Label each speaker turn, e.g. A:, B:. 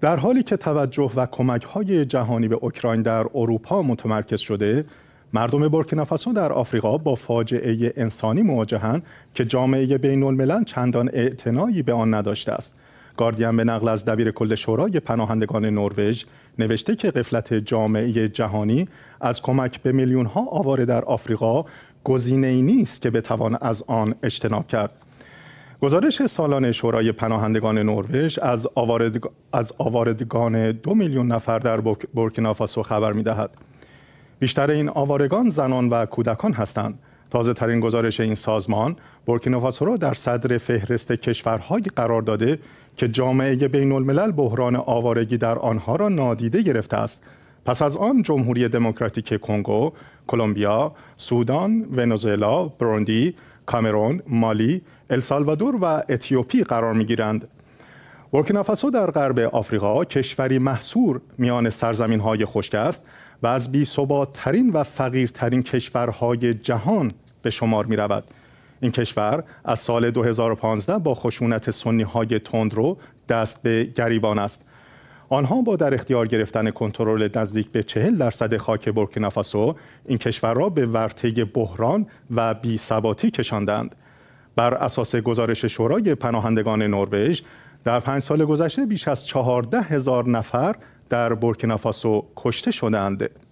A: در حالی که توجه و کمک های جهانی به اوکراین در اروپا متمرکز شده مردم بورکینافاسو در آفریقا با فاجعه انسانی مواجهند که جامعه بین الملل چندان اعتنایی به آن نداشته است گاردین به نقل از دبیر کل شورای پناهندگان نروژ نوشته که قفلت جامعه جهانی از کمک به میلیون ها آواره در آفریقا گزینه‌ای نیست که بتوان از آن اجتناب کرد گزارش سالانه شورای پناهندگان نروژ از, آوارد... از آواردگان دو میلیون نفر در بورکینافاسو خبر میدهد. بیشتر این آوارگان زنان و کودکان هستند. تازه ترین گزارش این سازمان بورکینافاسو را در صدر فهرست کشورهای قرار داده که جامعه بین الملل بحران آوارگی در آنها را نادیده گرفته است. پس از آن جمهوری دموکراتیک کنگو، کلمبیا، سودان، ونزوئلا، بروندی، کامرون، مالی، السالوادور و اتیوپی قرار می گیرند. ورکنافاسو در غرب آفریقا کشوری محصور میان سرزمین های خشک است و از بی ترین و فقیرترین کشورهای جهان به شمار می رود. این کشور از سال 2015 با خشونت سنی های تندرو دست به گریبان است. آنها با در اختیار گرفتن کنترل نزدیک به چهل درصد خاک بورکینافاسو این کشور را به ورطه بحران و بیثباتی کشاندند بر اساس گزارش شورای پناهندگان نروژ در پنج سال گذشته بیش از چهارده هزار نفر در بورکینافاسو کشته شدند